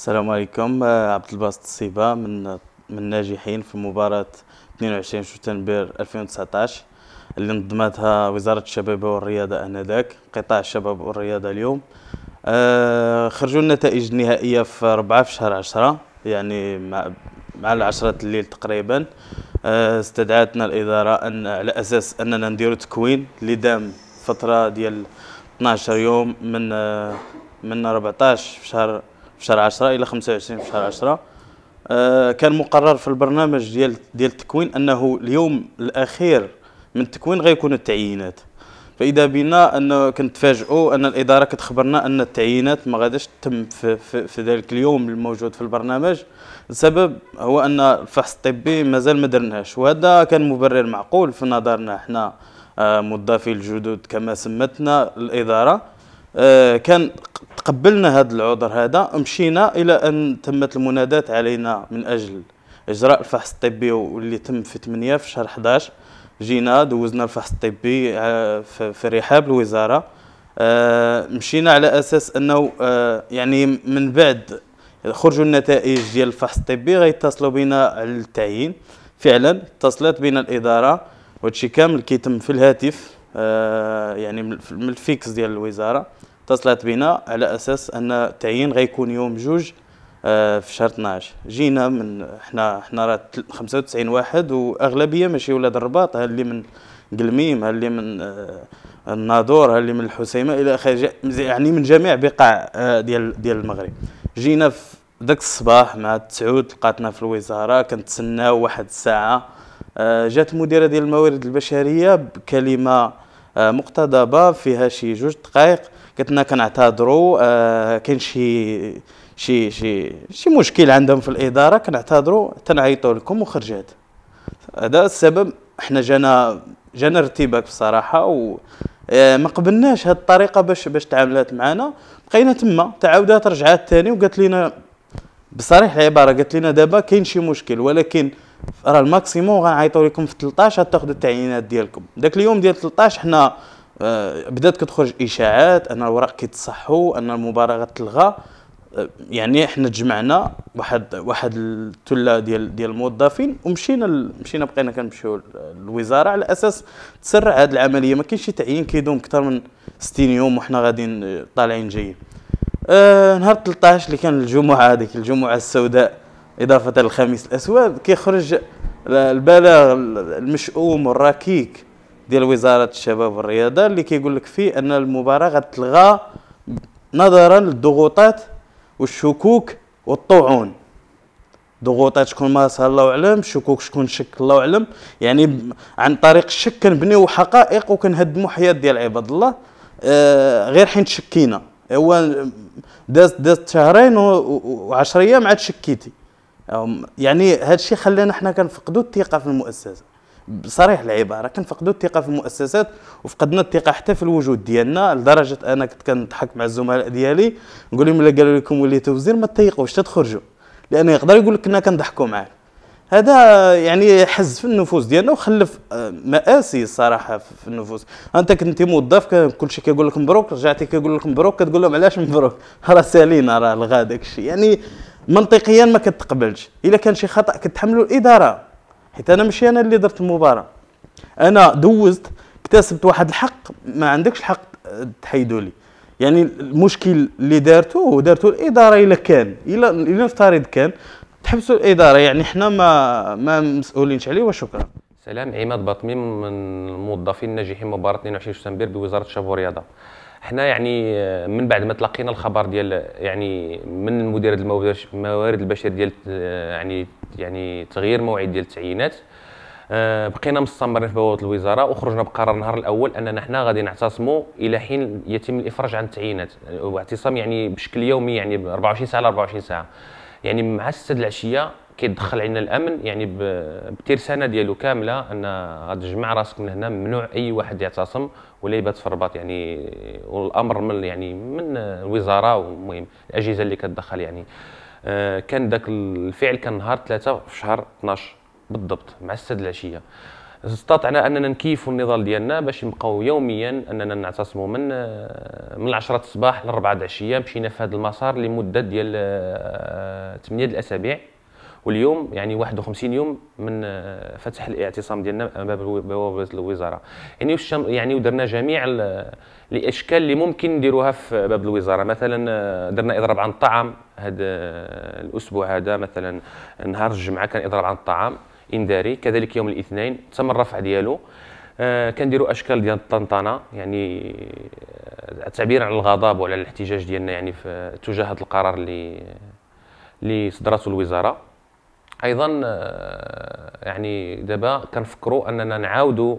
السلام عليكم آه، عبد الباسط السيبا من من ناجحين في مباراه 22 شتنبر 2019 اللي نظمتها وزاره الشباب والرياضه انذاك قطاع الشباب والرياضه اليوم آه، خرجوا النتائج النهائيه في 4 في شهر 10 يعني مع مع 10 الليل تقريبا آه استدعتنا الاداره ان على اساس اننا نديروا تكوين اللي دام فتره ديال 12 يوم من آه، من 14 في شهر في شهر 10 الى 25 في شهر 10 آه، كان مقرر في البرنامج ديال ديال التكوين انه اليوم الاخير من التكوين غيكون التعيينات فاذا بنا ان كنتفاجئوا ان الاداره كتخبرنا ان التعيينات ما غاداش تتم في, في, في ذلك اليوم الموجود في البرنامج السبب هو ان الفحص الطبي مازال ما درناهش وهذا كان مبرر معقول في نظرنا احنا آه، موظفي الجدد كما سمتنا الاداره آه، كان قبلنا هذا العذر هذا مشينا الى ان تمت المنادات علينا من اجل اجراء الفحص الطبي واللي تم في 8 في شهر 11 جينا دوزنا الفحص الطبي آه، في رحاب الوزاره آه، مشينا على اساس انه آه، يعني من بعد خرجوا النتائج ديال الفحص الطبي غيتصلوا بنا على التعيين فعلا اتصلت بنا الاداره وهادشي كامل كيتم في الهاتف يعني من الفيكس ديال الوزاره اتصلت بنا على اساس ان التعيين غيكون يوم جوج آه، في شهر 12 جينا من حنا حنا راه 95 واحد واغلبيه ماشي ولاد الرباط ها اللي من قلميم ها اللي من آه، الناظور ها اللي من الحسيمه الى اخره يعني من جميع بقاع آه، ديال ديال المغرب جينا في ذاك الصباح مع تسعود لقاتنا في الوزاره كنتسناو واحد الساعه جات المديره ديال الموارد البشريه بكلمه مقتضبه فيها شي جوج دقائق قلنا كنعتذروا آه كاين شي شي شي شي مشكل عندهم في الاداره كنعتذروا تنعيطوا لكم وخرجت هذا السبب حنا جانا جانا ارتباك بصراحه و آه، ما قبلناش هاد الطريقه باش باش تعاملات معنا بقينا تما تعاودات رجعات تاني وقالت لنا بصريح العباره قالت لنا دابا كاين شي مشكل ولكن راه الماكسيموم غنعيطوا لكم في 13 تاخذوا التعيينات ديالكم داك اليوم ديال 13 حنا آه، بدات كتخرج اشاعات ان الاوراق كيتصحوا ان المباراه غتلغى آه، يعني حنا تجمعنا واحد واحد الثله ديال ديال الموظفين ومشينا ال... مشينا بقينا كنمشيو للوزاره على اساس تسرع هذه العمليه ما كاينش شي تعيين كيدوم اكثر من 60 يوم وحنا غاديين آه، طالعين جايين آه نهار 13 اللي كان الجمعه هذيك الجمعه السوداء اضافه للخميس الاسود كيخرج البلاغ المشؤوم والركيك ديال وزاره الشباب والرياضه اللي كيقول لك فيه ان المباراه غتلغى نظرا للضغوطات والشكوك والطعون ضغوطات شكون صار الله اعلم الشكوك شكون شك الله اعلم يعني عن طريق الشك كنبنيو حقائق وكنهدموا حياه ديال عباد الله آه غير حين شكينا هو دازت دازت شهرين و10 ايام عاد شكيتي يعني هادشي الشيء خلانا حنا كنفقدوا الثقه في المؤسسه بصريح العباره كنفقدوا الثقه في المؤسسات وفقدنا الثقه حتى في الوجود ديالنا لدرجه انا كنت كنضحك مع الزملاء ديالي نقول لهم الا قالوا لكم وليتوا وزير ما تيقوش تخرجوا لانه يقدر يقول لك كنا كنضحكوا معاه هذا يعني حز في النفوس ديالنا وخلف آه، مآسي الصراحه في النفوس انت كنت موظف كل شيء كيقول لك مبروك رجعتي كيقول لك مبروك كتقول لهم علاش مبروك راه سالينا راه الغا داك الشيء يعني منطقيا ما كتقبلش الا كان شي خطا كتحملوا الاداره حيت انا ماشي انا اللي درت المباراه انا دوزت اكتسبت واحد الحق ما عندكش الحق تحيدوا لي يعني المشكل اللي دارته هو دارته الاداره الا كان الا الا نفترض كان تحبسوا الاداره يعني حنا ما ما مسؤولينش عليه وشكرا سلام عماد بطمي من الموظفين الناجحين مباراه 22 سبتمبر بوزاره الشباب والرياضه حنا يعني آه، من بعد ما تلقينا الخبر ديال آه، يعني من مدير الموارد البشريه ديال آه، يعني يعني تغيير موعد ديال التعيينات بقينا مستمرين في بوابه الوزاره وخرجنا بقرار النهار الاول اننا حنا غادي نعتصموا الى حين يتم الافراج عن التعيينات واعتصام يعني بشكل يومي يعني 24 ساعه على 24 ساعه يعني مع 6 العشيه كيدخل علينا الامن يعني بترسانه ديالو كامله ان غتجمع راسك من هنا ممنوع اي واحد يعتصم ولا يبات في الرباط يعني والامر من يعني من الوزاره والمهم الاجهزه اللي كتدخل يعني آه، كان ذاك الفعل كان نهار ثلاثة في شهر 12 بالضبط مع السد العشيه استطعنا اننا نكيفوا النضال ديالنا باش نبقاو يوميا اننا نعتصموا من آه، من 10 الصباح ل 4 العشيه مشينا في هذا المسار لمده ديال 8 آه، الاسابيع واليوم يعني 51 يوم من آه، فتح الاعتصام ديالنا امام آه، بوابه الوزاره يعني يعني ودرنا جميع الاشكال اللي ممكن نديروها في باب الوزاره مثلا آه، درنا اضراب عن الطعام هذا الاسبوع هذا مثلا نهار الجمعه كان اضراب عن الطعام انذاري كذلك يوم الاثنين تم الرفع ديالو آه كنديروا اشكال ديال الطنطنه يعني تعبير على الغضب وعلى الاحتجاج ديالنا يعني في تجاه هذا القرار اللي اللي صدرته الوزاره ايضا آه، يعني دابا كنفكروا اننا نعاودوا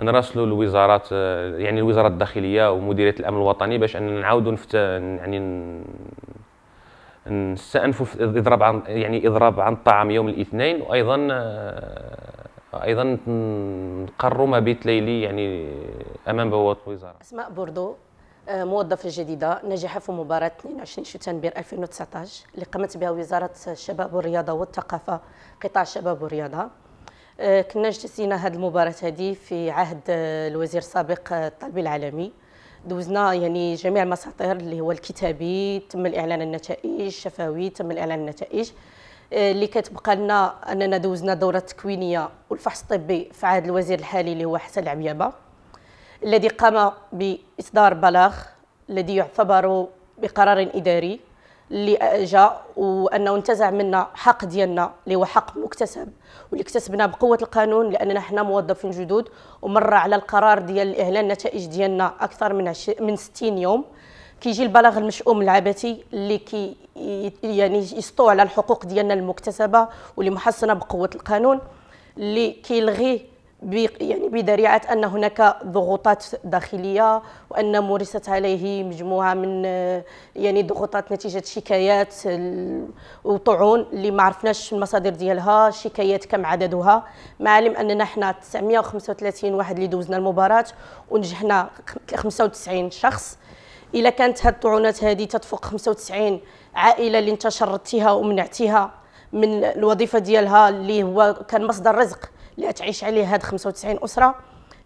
نراسلوا آه، يعني الوزارات يعني الوزاره الداخليه ومديريه الامن الوطني باش اننا نعاودوا نفت يعني نستأنفوا في اضراب عن يعني اضراب عن الطعام يوم الاثنين وايضا آه، ايضا نقروا مبيت ليلي يعني امام بوابه الوزاره اسماء بوردو موظفة جديدة نجح في مباراة 22 شتنبر 2019 اللي قامت بها وزارة الشباب والرياضة والثقافة قطاع الشباب والرياضة آه، كنا اجتسينا هذه المباراة هذه في عهد آه، الوزير السابق الطلبي آه، العالمي دوزنا يعني جميع المساطير اللي هو الكتابي تم الاعلان النتائج الشفوي تم الاعلان النتائج اللي كتبقى لنا اننا دوزنا دوره تكوينيه والفحص الطبي في عهد الوزير الحالي اللي هو حسن العميابة الذي قام بإصدار بلاغ الذي يعتبر بقرار إداري اللي جاء وانه انتزع منا حق ديالنا اللي هو حق مكتسب واللي اكتسبناه بقوه القانون لاننا حنا موظفين جدد ومر على القرار ديال اعلان النتائج ديالنا اكثر من عش... من 60 يوم كيجي البلاغ المشؤوم العبثي اللي كي يعني يسطو على الحقوق ديالنا المكتسبه واللي محصنه بقوه القانون اللي كي يعني بذريعه ان هناك ضغوطات داخليه وان مورست عليه مجموعه من يعني ضغوطات نتيجه شكايات وطعون اللي ما عرفناش المصادر ديالها شكايات كم عددها ما علم اننا حنا 935 واحد اللي دوزنا المباراه ونجحنا 95 شخص الا كانت هاد الطعونات هذه تتفوق 95 عائله اللي انت شردتيها ومنعتيها من الوظيفه ديالها اللي هو كان مصدر رزق اللي تعيش عليه هاد 95 اسره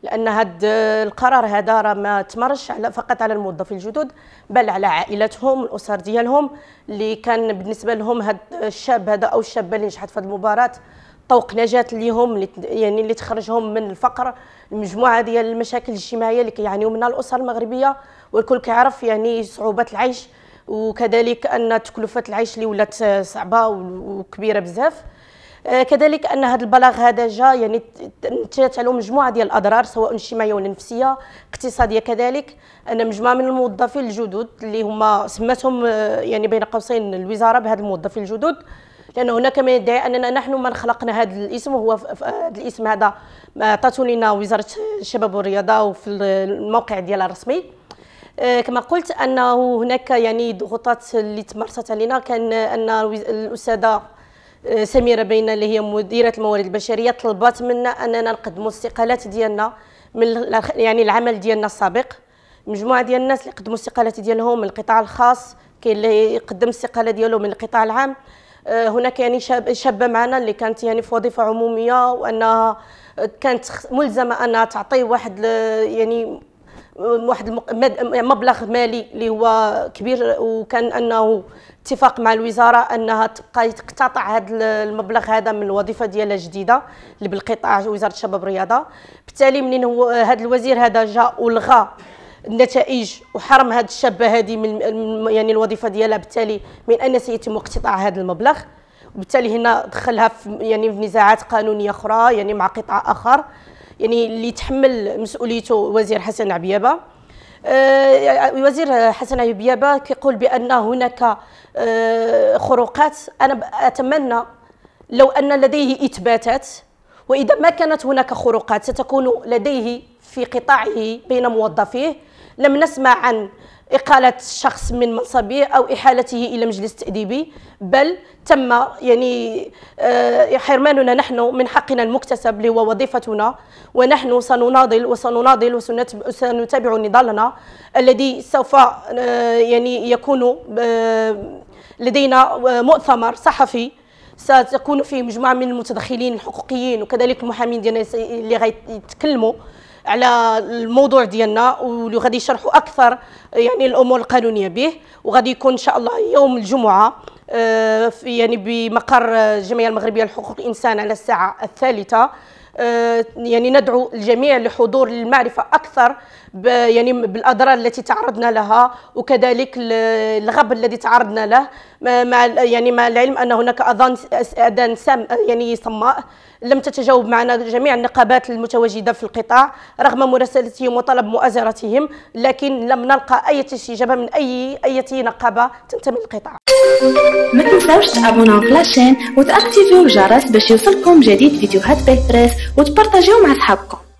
لان هاد القرار هذا راه ما تمرش على فقط على الموظفين الجدد بل على عائلاتهم الاسر ديالهم اللي كان بالنسبه لهم هاد الشاب هذا او الشابه اللي نجحت في هاد المباراه طوق نجاه ليهم اللي يعني اللي تخرجهم من الفقر المجموعه ديال المشاكل الاجتماعيه اللي كيعانيو منها الاسر المغربيه والكل كيعرف يعني صعوبات العيش وكذلك ان تكلفه العيش اللي ولات صعبه وكبيره بزاف آه، كذلك ان هذا البلاغ هذا جا يعني نتجت عليه مجموعه ديال الاضرار سواء اجتماعيه ولا نفسيه اقتصاديه كذلك ان مجموعه من الموظفين الجدد اللي هما سمتهم آه، يعني بين قوسين الوزاره بهذا الموظفين الجدد لان هناك من يدعي اننا نحن من خلقنا هذا الاسم وهو هذا الاسم هذا آه، عطاتو لنا وزاره الشباب والرياضه وفي الموقع ديالها الرسمي كما قلت انه هناك يعني ضغوطات اللي تمارست علينا كان ان الاستاذه سميره بينا اللي هي مديره الموارد البشريه طلبات منا اننا نقدموا استقالات ديالنا من يعني العمل ديالنا السابق مجموعه ديال الناس اللي قدموا استقالات ديالهم من القطاع الخاص كاين اللي يقدم استقالة ديالو من القطاع العام آه، هناك يعني شابه معنا اللي كانت يعني في وظيفه عموميه وانها كانت ملزمه انها تعطي واحد يعني واحد مبلغ مالي اللي هو كبير وكان انه اتفاق مع الوزاره انها تبقى تقتطع هذا المبلغ هذا من الوظيفه ديالها الجديده اللي بالقطاع وزاره الشباب والرياضه بالتالي منين هو هذا الوزير هذا جاء ولغى النتائج وحرم هذه الشابه هذه من يعني الوظيفه ديالها بالتالي من ان سيتم اقتطاع هذا المبلغ وبالتالي هنا دخلها في يعني في نزاعات قانونيه اخرى يعني مع قطاع اخر يعني اللي تحمل مسؤوليته وزير حسن عبيبه آه، وزير حسن عبيبه كيقول بان هناك آه، خروقات انا اتمنى لو ان لديه اثباتات واذا ما كانت هناك خروقات ستكون لديه في قطاعه بين موظفيه لم نسمع عن إقالة شخص من منصبه أو إحالته إلى مجلس تأديبي بل تم يعني آه، حرماننا نحن من حقنا المكتسب اللي هو وظيفتنا ونحن سنناضل وسنناضل وسنتابع نضالنا الذي سوف آه، يعني يكون آه، لدينا مؤتمر صحفي ستكون فيه مجموعة من المتدخلين الحقوقيين وكذلك المحامين ديالنا اللي غيتكلموا على الموضوع ديالنا واللي غادي يشرحوا اكثر يعني الامور القانونيه به وغادي يكون ان شاء الله يوم الجمعه آه، في يعني بمقر الجمعيه المغربيه لحقوق الانسان على الساعه الثالثه آه، يعني ندعو الجميع لحضور المعرفة أكثر يعني بالأضرار التي تعرضنا لها وكذلك الغب الذي تعرضنا له مع يعني مع العلم ان هناك اذان اذان سام يعني صماء لم تتجاوب معنا جميع النقابات المتواجده في القطاع رغم مراسلتهم وطلب مؤازرتهم لكن لم نلقى اي استجابه من اي اي نقابه تنتمي للقطاع ما تنساوش تابوناو في لاشين وتاكتيفيو الجرس باش يوصلكم جديد فيديوهات بيبريس وتبارطاجيو مع صحابكم